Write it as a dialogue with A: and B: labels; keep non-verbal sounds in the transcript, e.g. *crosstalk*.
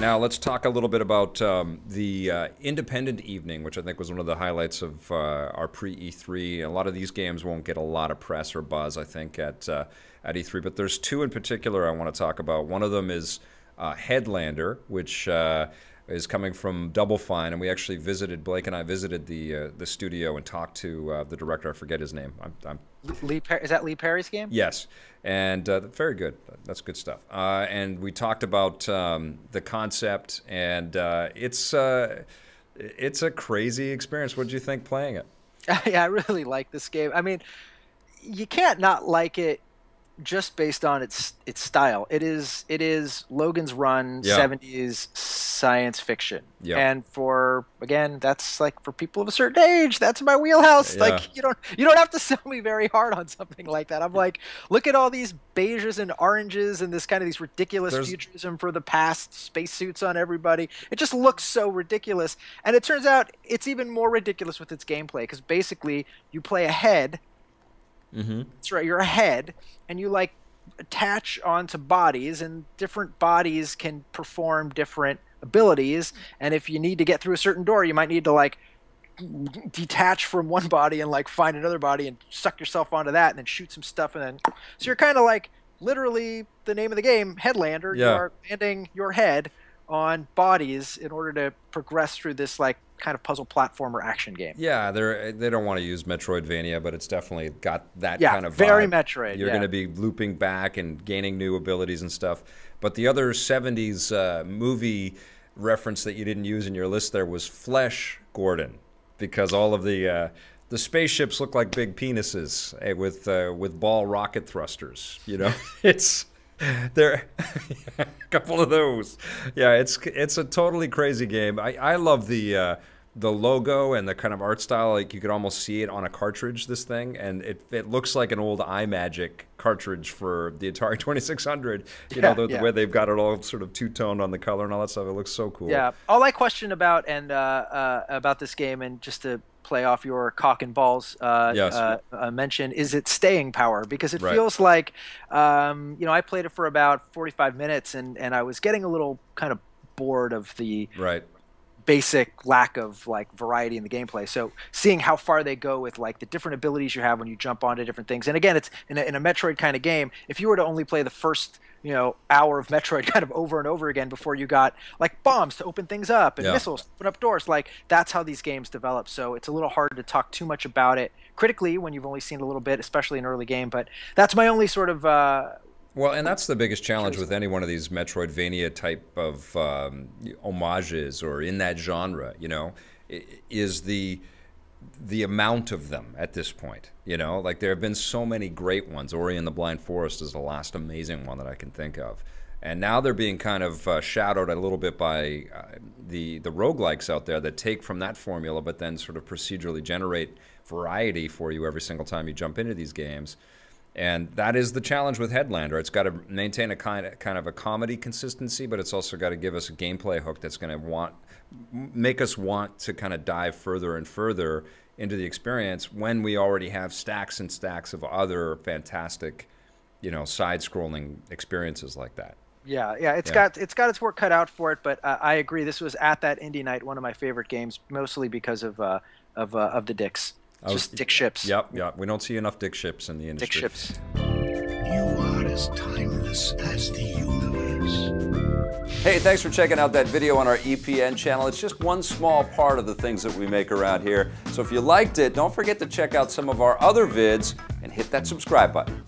A: Now let's talk a little bit about um, the uh, independent evening, which I think was one of the highlights of uh, our pre-E3. A lot of these games won't get a lot of press or buzz, I think, at uh, at E3. But there's two in particular I want to talk about. One of them is uh, Headlander, which uh, is coming from Double Fine, and we actually visited Blake and I visited the uh, the studio and talked to uh, the director. I forget his name. I'm, I'm...
B: Lee per- is that Lee Perry's game?
A: Yes, and uh, very good. That's good stuff. Uh, and we talked about um, the concept, and uh, it's uh, it's a crazy experience. What did you think playing it?
B: *laughs* yeah, I really like this game. I mean, you can't not like it just based on its its style. It is it is Logan's Run, seventies, science fiction. Yep. And for again, that's like for people of a certain age, that's my wheelhouse. Yeah. Like you don't you don't have to *laughs* sell me very hard on something like that. I'm like, look at all these beiges and oranges and this kind of these ridiculous There's... futurism for the past, spacesuits on everybody. It just looks so ridiculous. And it turns out it's even more ridiculous with its gameplay because basically you play a head. Mm-hmm. That's right, you're a head, and you like attach onto bodies, and different bodies can perform different abilities and if you need to get through a certain door you might need to like detach from one body and like find another body and suck yourself onto that and then shoot some stuff and then so you're kind of like literally the name of the game headlander yeah. you are landing your head on bodies in order to progress through this like kind of puzzle platformer action game.
A: Yeah, they're they don't want to use Metroidvania, but it's definitely got that yeah, kind of vibe. very Metroid. You're yeah. going to be looping back and gaining new abilities and stuff. But the other '70s uh, movie reference that you didn't use in your list there was Flesh Gordon, because all of the uh, the spaceships look like big penises eh, with uh, with ball rocket thrusters. You know, *laughs* it's *laughs* there a *laughs* couple of those yeah it's it's a totally crazy game i i love the uh, the logo and the kind of art style like you could almost see it on a cartridge this thing and it it looks like an old iMagic cartridge for the Atari *laughs* 2600 you yeah, know the, yeah. the, way they've got it all sort of two-toned on the color and all that stuff it looks so cool yeah
B: all I question about and uh, uh, about this game and just to play off your cock and balls uh, yes. uh, uh, mention is its staying power because it right. feels like um, you know I played it for about 45 minutes and and I was getting a little kind of bored of the right basic lack of like variety in the gameplay. So seeing how far they go with like the different abilities you have when you jump onto different things. And again, it's in a, in a Metroid kind of game. If you were to only play the first you know hour of Metroid *laughs* kind of over and over again before you got like bombs to open things up and yeah. missiles to open up doors. Like that's how these games develop. So it's a little hard to talk too much about it critically when you've only seen a little bit, especially an early game. But that's my only sort of. Uh,
A: well, and that's the biggest challenge with any one of these Metroidvania type of um, homages or in that genre. You know, is the the amount of them at this point. You know, like there have been so many great ones. Ori and the Blind Forest is the last amazing one that I can think of. And now they're being kind of uh, shadowed a little bit by uh, the the roguelikes out there that take from that formula, but then sort of procedurally generate variety for you every single time you jump into these games. And that is the challenge with Headlander. It's got to maintain a kind of, kind of a comedy consistency, but it's also got to give us a gameplay hook that's going to want make us want to kind of dive further and further into the experience when we already have stacks and stacks of other fantastic, you know, side-scrolling experiences like that.
B: Yeah, yeah, it's yeah. got it's got its work cut out for it, but uh, I agree. This was at that indie night, one of my favorite games, mostly because of uh, of uh, of the dicks. Just
A: was, dick ships. Yep, yep. We don't see enough dick ships in the industry. Dick ships. You are as timeless as the universe. Hey, thanks for checking out that video on our EPN channel. It's just one small part of the things that we make around here. So if you liked it, don't forget to check out some of our other vids and hit that subscribe button.